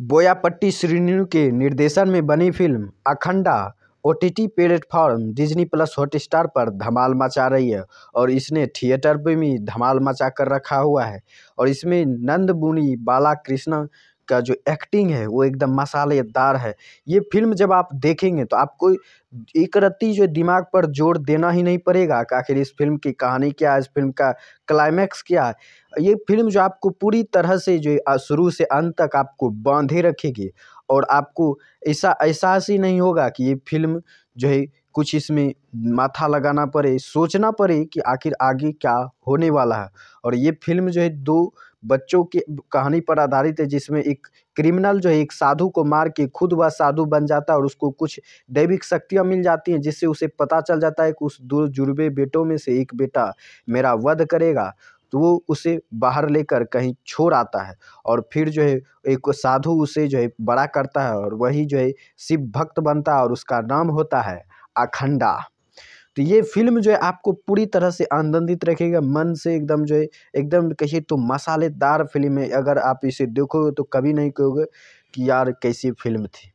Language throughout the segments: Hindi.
बोयापट्टी श्रीनु के निर्देशन में बनी film Akhanda O T T platform Disney plus Hotstar पर धमाल मचा रही है और इसने थिएटर में भी धमाल मचा कर रखा हुआ है और इसमें नंदमुनी बालाकृष्ण का जो एक्टिंग है वो एकदम मसालेदार है ये फिल्म जब आप देखेंगे तो आपको एक रत्ती जो दिमाग पर जोर देना ही नहीं पड़ेगा कि आखिर इस फिल्म की कहानी क्या है इस फिल्म का क्लाइमैक्स क्या है ये फिल्म जो आपको पूरी तरह से जो शुरू से अंत तक आपको बांधे रखेगी और आपको ऐसा एहसास ही नहीं होगा कि ये फिल्म जो है कुछ इसमें माथा लगाना पड़े सोचना पड़े कि आखिर आगे क्या होने वाला है और ये फिल्म जो है दो बच्चों के कहानी पर आधारित है जिसमें एक क्रिमिनल जो है एक साधु को मार के खुद वह साधु बन जाता है और उसको कुछ दैविक शक्तियाँ मिल जाती हैं जिससे उसे पता चल जाता है कि उस दो बेटों में से एक बेटा मेरा वध करेगा तो वो उसे बाहर लेकर कहीं छोड़ आता है और फिर जो है एक साधु उसे जो है बड़ा करता है और वही जो है शिव भक्त बनता है और उसका नाम होता है अखंडा तो ये फिल्म जो है आपको पूरी तरह से आनंदित रखेगा मन से एकदम जो है एकदम कहिए तो मसालेदार फिल्म है अगर आप इसे देखोगे तो कभी नहीं कहोगे कि यार कैसी फिल्म थी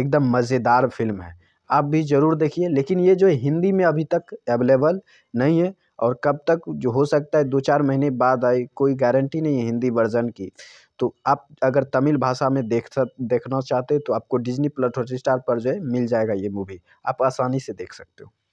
एकदम मज़ेदार फिल्म है आप भी ज़रूर देखिए लेकिन ये जो हिंदी में अभी तक अवेलेबल नहीं है और कब तक जो हो सकता है दो चार महीने बाद आए कोई गारंटी नहीं है हिंदी वर्जन की तो आप अगर तमिल भाषा में देख देखना चाहते तो आपको डिज्नी प्लस स्टार पर जो है मिल जाएगा ये मूवी आप आसानी से देख सकते हो